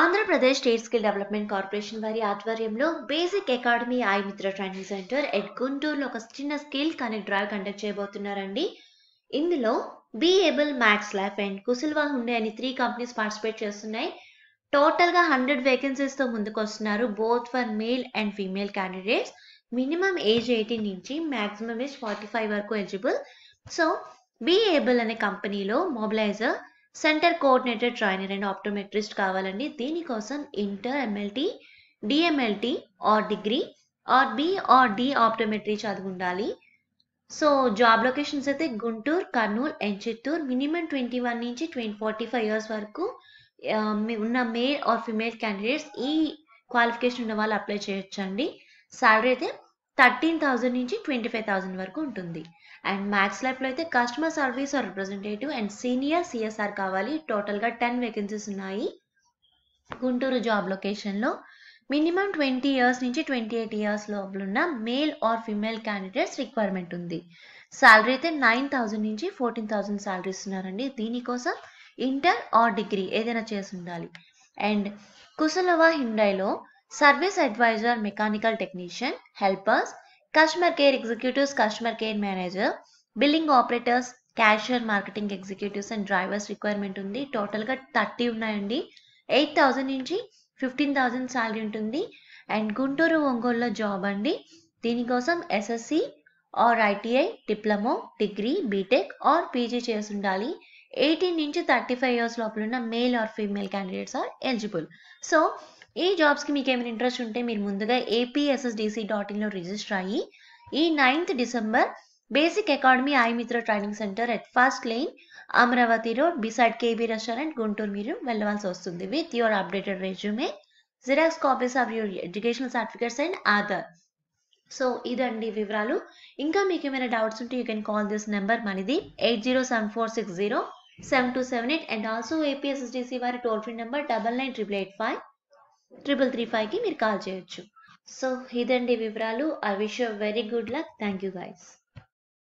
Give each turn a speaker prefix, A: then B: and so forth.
A: Andhra Pradesh state skill development corporation వారి ఆధ్వర్యంలో basic academy I Mitra training centre at గుంటూరులో ఒక చిన్న స్కిల్ కనెక్ట్ డ్రైవ్ కండక్ట్ చేయబోతున్నారండి ఇందులో be able Max Lab and Kusalava Hyundai అని త్రీ కంపెనీస్ పార్టిసిపేట్ చేస్తున్నాయి టోటల్గా హండ్రెడ్ వేకెన్సీస్తో ముందుకు వస్తున్నారు both for male and female candidates minimum age eighteen నుంచి మ్యాక్సిమం ఏజ్ ఫార్టీ ఫైవ్ వరకు ఎలిజిబుల్ సో బీ ఏబుల్ అనే కంపెనీలో mobiliser centre coordinated trainer and optometrist కావాలండి దీనికోసం inter MLT DMLT or degree or B or D optometry చదివి ఉండాలి so job locations అయితే Guntur Kurnool and Chittoor minimum twenty one నుంచి twenty forty five years వరకు ఉన్న మేల్ ఆర్ ఫిమేల్ క్యాండిడేట్స్ ఈ qualification ఉన్న వాళ్ళు అప్లై చేయొచ్చండి శాలరీ అయితే థర్టీన్ థౌజండ్ నుంచి ట్వంటీ ఫైవ్ థౌజండ్ వరకు ఉంటుంది అండ్ మ్యాథ్స్ లైఫ్లో అయితే customer service or representative and senior CSR కావాలి టోటల్గా టెన్ వేకెన్సీస్ ఉన్నాయి గుంటూరు జాబ్ లొకేషన్లో మినిమం ట్వంటీ ఇయర్స్ నుంచి ట్వంటీ ఎయిట్ ఇయర్స్ లోపల ఉన్న male or female candidates requirement ఉంది శాలరీ అయితే నైన్ థౌజండ్ నుంచి ఫోర్టీన్ థౌజండ్ శాలరీ ఇస్తున్నారండి దీనికోసం ఇంటర్ ఆర్ డిగ్రీ ఏదైనా చేసి ఉండాలి అండ్ కుసలవా హిండైలో service advisor mechanical technician helpers customer care executives customer care manager billing operators cashier marketing executives and drivers requirement ఉంది టోటల్గా థర్టీ ఉన్నాయండి ఎయిట్ థౌజండ్ నుంచి ఫిఫ్టీన్ థౌజండ్ శాలరీ ఉంటుంది అండ్ గుంటూరు ఒంగోలులో జాబ్ అండి దీనికోసం SSC or ITI diploma degree BTech or PG చేసి ఉండాలి ఎయిటీన్ నుంచి థర్టీ ఫైవ్ ఇయర్స్ లోపల ఉన్న male or female candidates are eligible so ఈ జాబ్స్కి మీకు ఏమైనా ఇంట్రెస్ట్ ఉంటే మీరు ముందుగా ఏపీఎస్ఎస్డిసి డాట్ ఇన్లో రిజిస్టర్ అయ్యి ఈ ninth December basic academy Mitra training centre at fast line Amaravati road beside KB restaurant Guntur మీరు వెళ్ళవలసి వస్తుంది with your updated resume xerox copies of your educational certificates and Aadhaar so ఇదండి వివరాలు ఇంకా మీకు ఏమైనా డౌట్స్ ఉంటే you can call this number మనది eight zero seven four six zero seven two seven eight and also APSSDC వారి toll free number double nine triple eight five triple three ఫైవ్కి మీరు కాల్ చేయొచ్చు సో ఇదండి వివరాలు I wish very good luck thank you guys